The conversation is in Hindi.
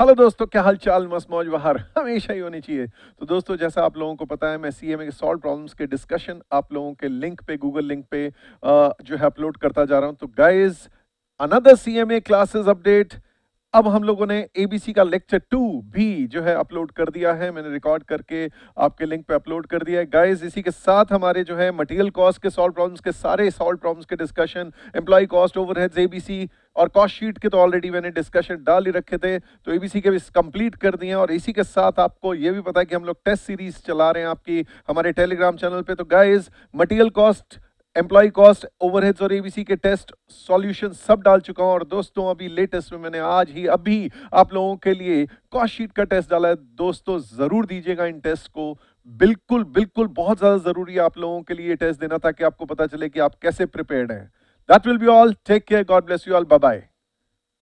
हेलो दोस्तों क्या हाल चाल मस्त मौज बाहर हमेशा ही होनी चाहिए तो दोस्तों जैसा आप लोगों को पता है मैं C M A solve problems के डिस्कशन आप लोगों के लिंक पे गूगल लिंक पे जो है अपलोड करता जा रहा हूँ तो guys another C M A classes update अब हम लोगों ने एबीसी का लेक्चर टू भी जो है अपलोड कर दिया है मैंने रिकॉर्ड करके आपके लिंक पे अपलोड कर दिया है गाइस इसी के साथ हमारे जो है मटेरियल कॉस्ट के सॉल्व प्रॉब्लम्स के सारे सॉल्व प्रॉब्लम्स के discussion employ cost overheads ABC और कॉस्ट शीट के तो ऑलरेडी मैंने डिस्कशन डाल ही रखे थे तो एबीसी के भी कंप्लीट कर दिए और इसी के साथ आपको ये भी पता है कि हम लोग टेस्ट सीरीज चला रहे हैं आपकी हमारे टेलीग्राम चैनल पे तो guys material cost employ cost overheads और एबीसी के टेस्ट सॉल्यूशन सब डाल चुका हूं और दोस्तों अभी लेटेस्ट में मैंने आज ही अभी आप लोगों के लिए कॉस्ट शीट का टेस्ट डाला है दोस्तों जरूर दीजिएगा इन टेस्ट को बिल्कुल बिल्कुल बहुत ज्यादा जरूरी है आप लोगों के लिए टेस्ट देना ताकि आपको पता चले कि आप कैसे प्रिपेयर हैं that will be all take care God bless you all bye bye